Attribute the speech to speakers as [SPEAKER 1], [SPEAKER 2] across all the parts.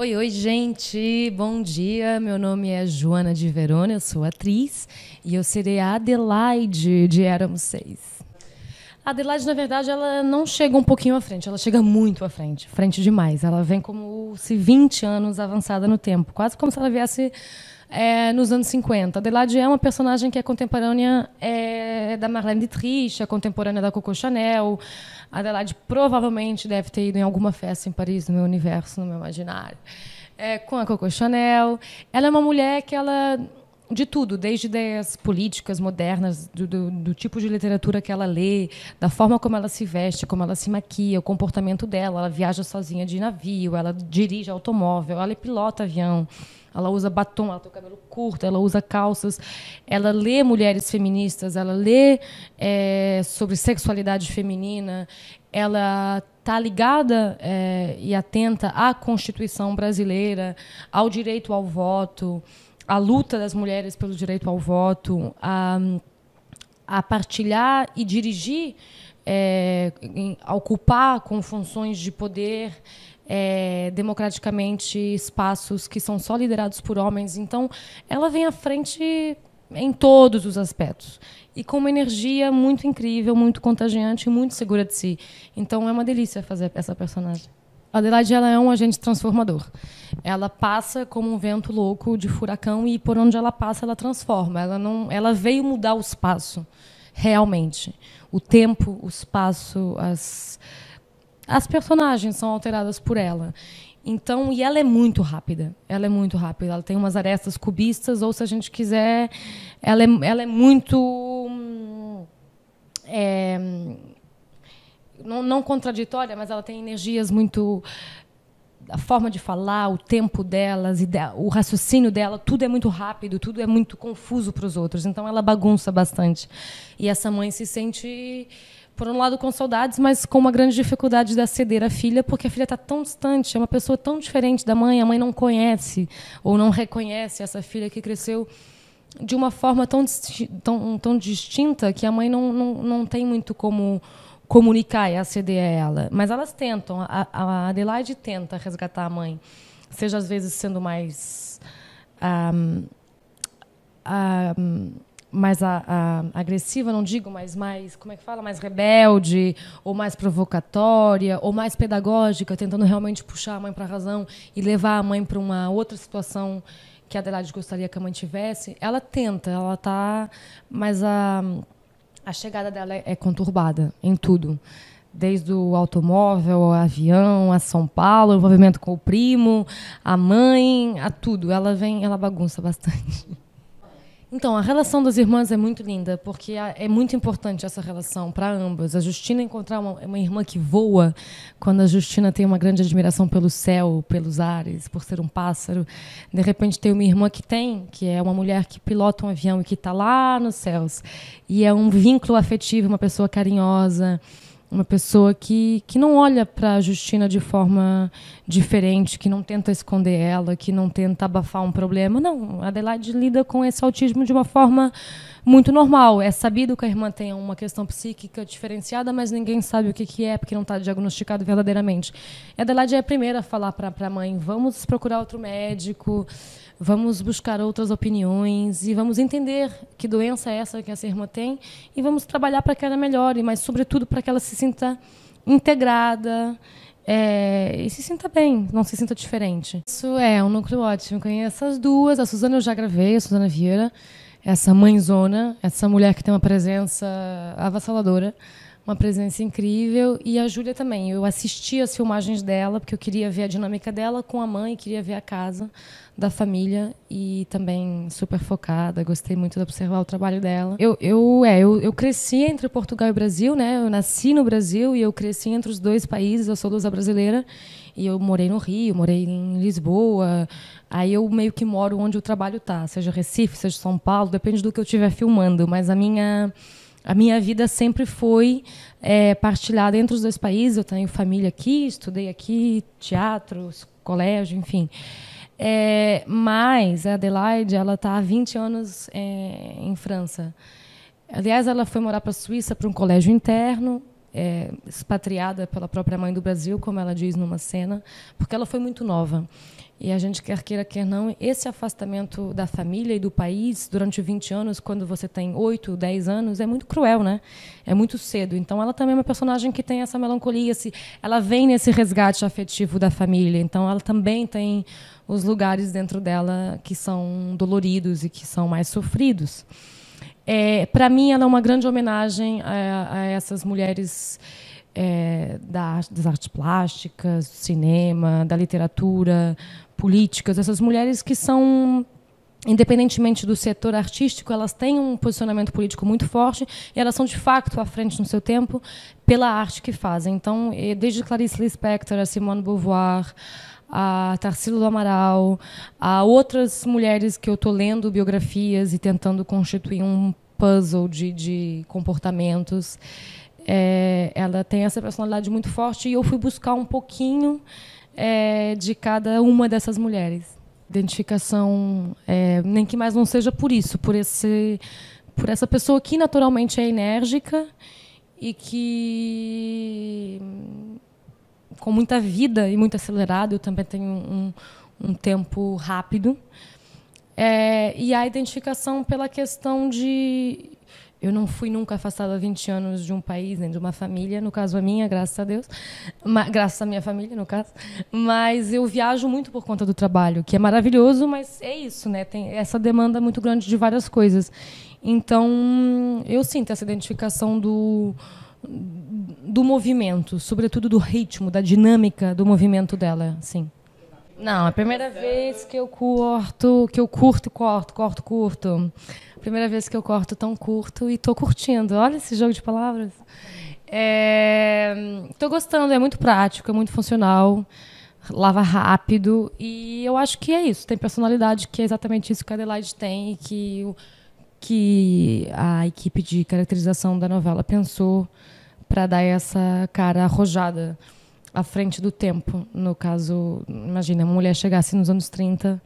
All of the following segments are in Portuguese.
[SPEAKER 1] Oi, oi, gente! Bom dia! Meu nome é Joana de Verona, eu sou atriz e eu serei a Adelaide de Éramos Seis. A Adelaide, na verdade, ela não chega um pouquinho à frente, ela chega muito à frente, frente demais. Ela vem como se 20 anos avançada no tempo, quase como se ela viesse é, nos anos 50. Adelaide é uma personagem que é contemporânea é, da Marlene Dietrich, é contemporânea da Coco Chanel. Adelaide provavelmente deve ter ido em alguma festa em Paris, no meu universo, no meu imaginário, é, com a Coco Chanel. Ela é uma mulher que ela de tudo, desde ideias políticas modernas, do, do, do, tipo de literatura que ela lê, da forma como ela se veste, como ela se maquia, o comportamento dela. Ela viaja sozinha de navio, ela dirige automóvel, ela pilota avião, ela usa batom, ela tem o cabelo curto, ela usa calças, ela lê mulheres feministas, ela lê é, sobre sexualidade feminina, ela está ligada é, e atenta à Constituição brasileira, ao direito ao voto a luta das mulheres pelo direito ao voto, a, a partilhar e dirigir, é, em, a ocupar com funções de poder é, democraticamente espaços que são só liderados por homens. Então, ela vem à frente em todos os aspectos. E com uma energia muito incrível, muito contagiante e muito segura de si. Então é uma delícia fazer essa personagem. Adelaide ela é um agente transformador. Ela passa como um vento louco de furacão e por onde ela passa ela transforma. Ela não, ela veio mudar o espaço realmente. O tempo, o espaço, as as personagens são alteradas por ela. Então, e ela é muito rápida. Ela é muito rápida. Ela tem umas arestas cubistas ou se a gente quiser, ela é, ela é muito hum, é, não, não contraditória, mas ela tem energias muito a forma de falar, o tempo delas, o raciocínio dela, tudo é muito rápido, tudo é muito confuso para os outros. Então ela bagunça bastante. E essa mãe se sente, por um lado, com saudades, mas com uma grande dificuldade de aceder à filha, porque a filha está tão distante, é uma pessoa tão diferente da mãe, a mãe não conhece ou não reconhece essa filha que cresceu de uma forma tão, tão, tão distinta que a mãe não, não, não tem muito como comunicar é e aceder a ela. Mas elas tentam, a, a Adelaide tenta resgatar a mãe, seja às vezes sendo mais. Um, um, mais a, a, agressiva, não digo, mas mais, como é que fala? Mais rebelde, ou mais provocatória, ou mais pedagógica, tentando realmente puxar a mãe para a razão e levar a mãe para uma outra situação que a Adelaide gostaria que a mãe tivesse. Ela tenta, ela está, mas a. Um, a chegada dela é, é conturbada em tudo. Desde o automóvel, o avião, a São Paulo, o envolvimento com o primo, a mãe, a tudo. Ela vem, ela bagunça bastante. Então, a relação das irmãs é muito linda, porque é muito importante essa relação para ambas. A Justina encontrar uma, uma, irmã que voa, quando a Justina tem uma grande admiração pelo céu, pelos ares, por ser um pássaro. De repente, tem uma irmã que tem, que é uma mulher que pilota um avião e que está lá nos céus. E é um vínculo afetivo, uma pessoa carinhosa uma pessoa que, que não olha para a Justina de forma diferente, que não tenta esconder ela, que não tenta abafar um problema. Não, a Adelaide lida com esse autismo de uma forma muito normal. É sabido que a irmã tem uma questão psíquica diferenciada, mas ninguém sabe o que, que é, porque não está diagnosticado verdadeiramente. E a Adelaide é a primeira a falar para a mãe: vamos procurar outro médico, vamos buscar outras opiniões e vamos entender que doença é essa que essa irmã tem e vamos trabalhar para que ela melhore, mas, sobretudo, para que ela se sinta integrada. É, e se sinta bem, não se sinta diferente. Isso é um núcleo ótimo. Conheço as duas. A Suzana eu já gravei, a Suzana Vieira essa mãezona, essa mulher que tem uma presença avassaladora, uma presença incrível. E a Júlia também. Eu assisti as filmagens dela, porque eu queria ver a dinâmica dela com a mãe, queria ver a casa da família e também super focada. Gostei muito de observar o trabalho dela. Eu, eu, é, eu, eu cresci entre Portugal e Brasil, né? Eu nasci no Brasil e eu cresci entre os dois países. Eu sou lusa brasileira e eu morei no Rio, morei em Lisboa. Aí eu meio que moro onde o trabalho tá, seja Recife, seja São Paulo, depende do que eu estiver filmando. Mas a minha a minha vida sempre foi é, partilhada entre os dois países. Eu tenho família aqui, estudei aqui, teatro, colégio, enfim. É, mas a Adelaide, ela está há 20 anos é, em França. Aliás, ela foi morar para a Suíça para um colégio interno, é, expatriada pela própria mãe do Brasil, como ela diz numa cena, porque ela foi muito nova. E a gente quer queira, quer não, esse afastamento da família e do país durante 20 anos, quando você tem 8, 10 anos, é muito cruel, né? É muito cedo. Então, ela também é uma personagem que tem essa melancolia, se ela vem nesse resgate afetivo da família. Então, ela também tem os lugares dentro dela que são doloridos e que são mais sofridos. É, Para mim, ela é uma grande homenagem a, a essas mulheres é, das artes plásticas, do cinema, da literatura, políticas, essas mulheres que são independentemente do setor artístico, elas têm um posicionamento político muito forte e elas são de facto à frente no seu tempo pela arte que fazem. Então, é, desde Clarice Lispector, a Simone Beauvoir, a Tarsila do Amaral, a outras mulheres que eu estou lendo biografias e tentando constituir um puzzle de, de comportamentos é, ela tem essa personalidade muito forte e eu fui buscar um pouquinho é, de cada uma dessas mulheres. Identificação, é, nem que mais não seja por isso, por, esse, por essa pessoa que naturalmente é enérgica e que com muita vida e muito acelerado, eu também tenho um, um tempo rápido. É, e a identificação pela questão de, eu não fui nunca afastada há 20 anos de um país, nem de uma família, no caso a minha, graças a Deus, mas, graças à minha família, no caso, mas eu viajo muito por conta do trabalho, que é maravilhoso, mas é isso, né? Tem essa demanda muito grande de várias coisas. Então, eu sinto essa identificação do do movimento, sobretudo do ritmo, da dinâmica do movimento dela, sim. Não, é a primeira vez que eu corto, que eu curto, corto, corto, curto. Primeira vez que eu corto tão curto e tô curtindo. Olha esse jogo de palavras. É, tô gostando, é muito prático, é muito funcional, lava rápido e eu acho que é isso. Tem personalidade que é exatamente isso que a Adelaide tem e que, que a equipe de caracterização da novela pensou para dar essa cara arrojada à frente do tempo. No caso, imagina, uma mulher chegasse assim nos anos 30,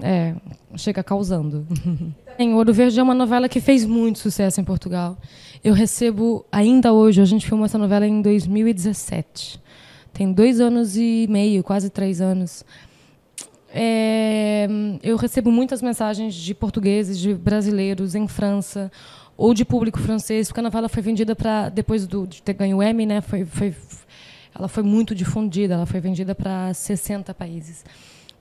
[SPEAKER 1] é, chega causando. em Ouro Verde é uma novela que fez muito sucesso em Portugal. Eu recebo, ainda hoje, a gente filmou essa novela em 2017. Tem dois anos e meio, quase três anos. É, eu recebo muitas mensagens de portugueses, de brasileiros em França, ou de público francês, porque a novela foi vendida para depois do, de ter ganho o Emmy, né? Foi, foi, ela foi muito difundida, ela foi vendida para 60 países.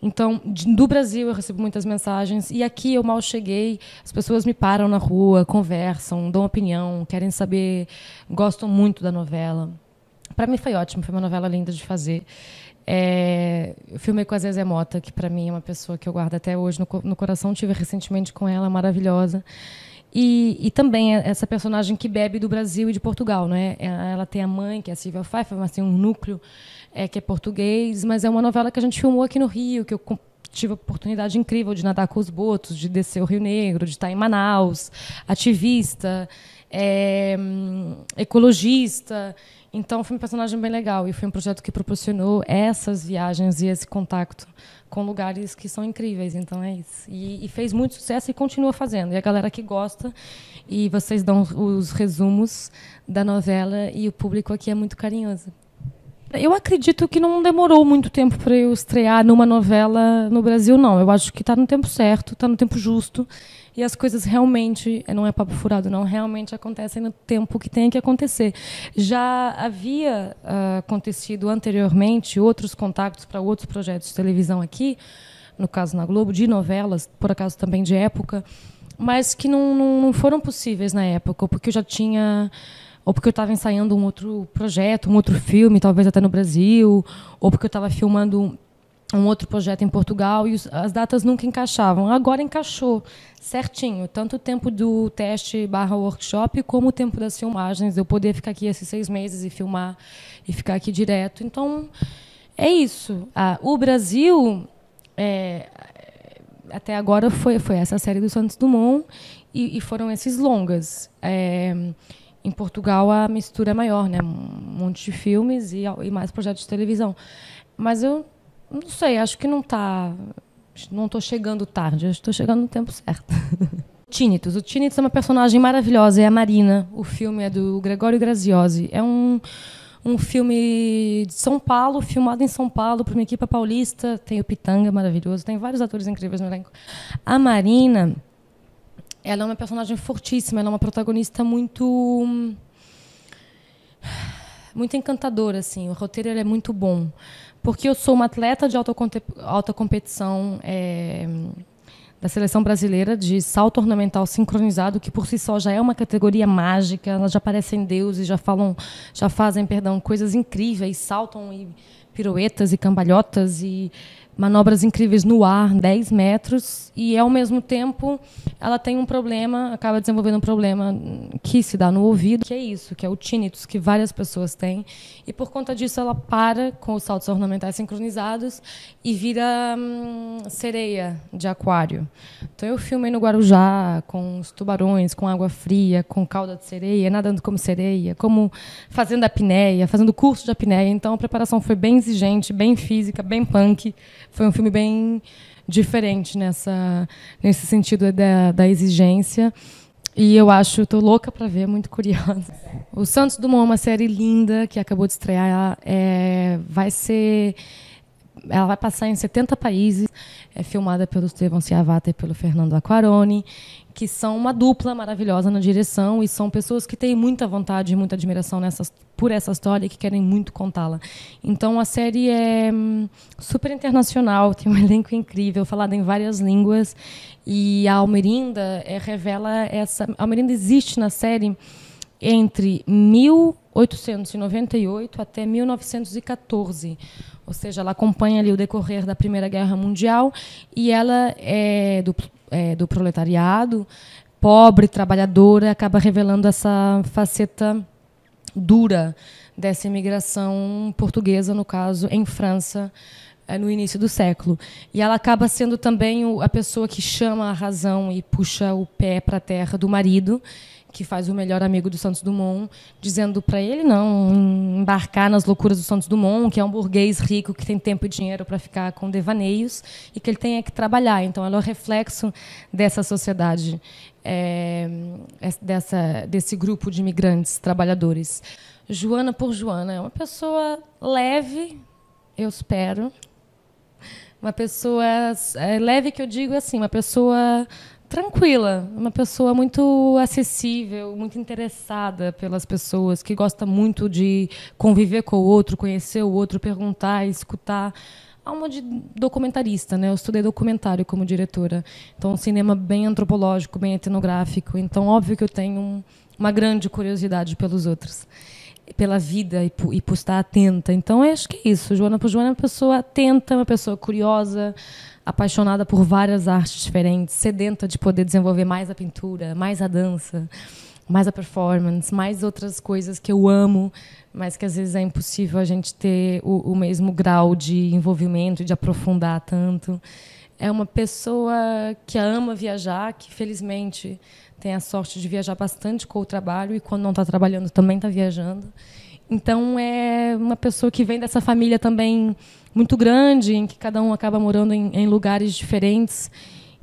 [SPEAKER 1] Então, do Brasil eu recebo muitas mensagens e aqui eu mal cheguei, as pessoas me param na rua, conversam, dão opinião, querem saber, gostam muito da novela. Para mim foi ótimo, foi uma novela linda de fazer. É, eu filmei com a Zezé Mota, que para mim é uma pessoa que eu guardo até hoje no, no coração. Tive recentemente com ela, maravilhosa. E, e, também é essa personagem que bebe do Brasil e de Portugal, né? É, ela tem a mãe, que é a Silvia Pfeiffer, mas tem um núcleo é, que é português, mas é uma novela que a gente filmou aqui no Rio, que eu tive a oportunidade incrível de nadar com os botos, de descer o Rio Negro, de estar em Manaus, ativista, é, ecologista. Então foi um personagem bem legal e foi um projeto que proporcionou essas viagens e esse contato com lugares que são incríveis, então é isso. E, e, fez muito sucesso e continua fazendo. E a galera que gosta, e vocês dão os resumos da novela, e o público aqui é muito carinhoso. Eu acredito que não demorou muito tempo para eu estrear numa novela no Brasil, não. Eu acho que está no tempo certo, está no tempo justo e as coisas realmente, eh, não é papo furado, não, realmente acontecem no tempo que tem que acontecer. Já havia uh, acontecido anteriormente outros contatos para outros projetos de televisão aqui, no caso na Globo, de novelas, por acaso também de época, mas que não, não, não foram possíveis na época, porque eu já tinha ou porque eu estava ensaiando um outro projeto, um outro filme, talvez até no Brasil, ou porque eu estava filmando um outro projeto em Portugal e os, as datas nunca encaixavam. Agora encaixou certinho, tanto o tempo do teste barra workshop como o tempo das filmagens. Eu poder ficar aqui esses seis meses e filmar e ficar aqui direto. Então é isso. Ah, o Brasil é, até agora foi foi essa série do Santos Dumont e, e foram esses longas. É, em Portugal a mistura é maior, né? Um monte de filmes e, e mais projetos de televisão. Mas eu não sei, acho que não tá. Não estou chegando tarde, estou chegando no tempo certo. Tínitus. O Tínitus é uma personagem maravilhosa, é a Marina. O filme é do Gregório Graziosi. É um, um filme de São Paulo, filmado em São Paulo, por uma equipe paulista. Tem o Pitanga, maravilhoso. Tem vários atores incríveis no elenco. A Marina, ela é uma personagem fortíssima. Ela é uma protagonista muito muito encantadora, assim. O roteiro é muito bom porque eu sou uma atleta de alta, alta competição é, da seleção brasileira de salto ornamental sincronizado, que por si só já é uma categoria mágica, elas já parecem deuses, já falam, já fazem, perdão, coisas incríveis, saltam e piruetas e cambalhotas e manobras incríveis no ar, 10 metros, e ao mesmo tempo ela tem um problema, acaba desenvolvendo um problema que se dá no ouvido, que é isso, que é o tinnitus, que várias pessoas têm, e por conta disso ela para com os saltos ornamentais sincronizados e vira hum, sereia de aquário. Então eu filmei no Guarujá com os tubarões, com água fria, com cauda de sereia, nadando como sereia, como fazendo apneia, fazendo curso de apneia, então a preparação foi bem exigente, bem física, bem punk foi um filme bem diferente nessa, nesse sentido da, da exigência. E eu acho, estou louca para ver, muito curiosa. O Santos Dumont é uma série linda que acabou de estrear. É, vai ser. Ela vai passar em 70 países é filmada pelo Estevão Ciavata e pelo Fernando Aquarone, que são uma dupla maravilhosa na direção e são pessoas que têm muita vontade e muita admiração nessa, por essa história e que querem muito contá-la. Então a série é hum, super internacional, tem um elenco incrível, falada em várias línguas e a Almerinda é, revela essa. A Almerinda existe na série entre 1898 até 1914 ou seja, ela acompanha ali o decorrer da Primeira Guerra Mundial e ela é do, é, do proletariado, pobre, trabalhadora, acaba revelando essa faceta dura dessa imigração portuguesa, no caso, em França, eh, no início do século. E ela acaba sendo também a pessoa que chama a razão e puxa o pé para a terra do marido, que faz o melhor amigo do Santos Dumont, dizendo para ele não embarcar nas loucuras do Santos Dumont, que é um burguês rico que tem tempo e dinheiro para ficar com devaneios e que ele tem que trabalhar. Então, ela é o reflexo dessa sociedade, é, dessa, desse grupo de imigrantes trabalhadores. Joana por Joana é uma pessoa leve, eu espero. Uma pessoa é, leve que eu digo é assim, uma pessoa tranquila, uma pessoa muito acessível, muito interessada pelas pessoas, que gosta muito de conviver com o outro, conhecer o outro, perguntar, escutar. Alma de documentarista, né? Eu estudei documentário como diretora. Então, um cinema bem antropológico, bem etnográfico. Então, óbvio que eu tenho uma grande curiosidade pelos outros pela vida e por, e por estar atenta. Então, acho que é isso. Joana por Joana é uma pessoa atenta, uma pessoa curiosa, apaixonada por várias artes diferentes, sedenta de poder desenvolver mais a pintura, mais a dança, mais a performance, mais outras coisas que eu amo, mas que às vezes é impossível a gente ter o, o mesmo grau de envolvimento, de aprofundar tanto. É uma pessoa que ama viajar, que felizmente tem a sorte de viajar bastante com o trabalho e quando não está trabalhando também está viajando. Então é uma pessoa que vem dessa família também muito grande, em que cada um acaba morando em, em lugares diferentes.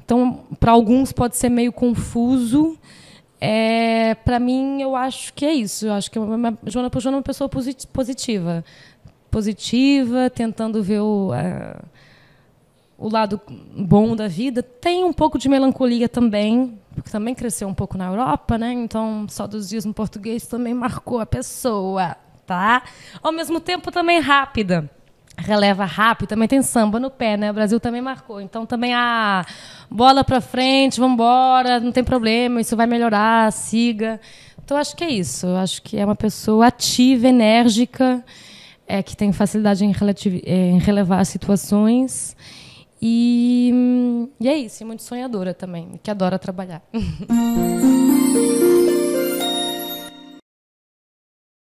[SPEAKER 1] Então para alguns pode ser meio confuso. É, para mim eu acho que é isso. Eu acho que é a Joana Pujol é uma pessoa positiva, positiva, tentando ver o, o lado bom da vida. Tem um pouco de melancolia também, porque também cresceu um pouco na Europa, né? Então, no português também marcou a pessoa, tá? Ao mesmo tempo, também rápida. Releva rápido, também tem samba no pé, né? O Brasil também marcou. Então, também a ah, bola para frente, vamos embora, não tem problema, isso vai melhorar, siga. Então, acho que é isso. Acho que é uma pessoa ativa, enérgica, é, que tem facilidade em, eh, em relevar situações e, hum, e é isso, e é muito sonhadora também, que adora trabalhar.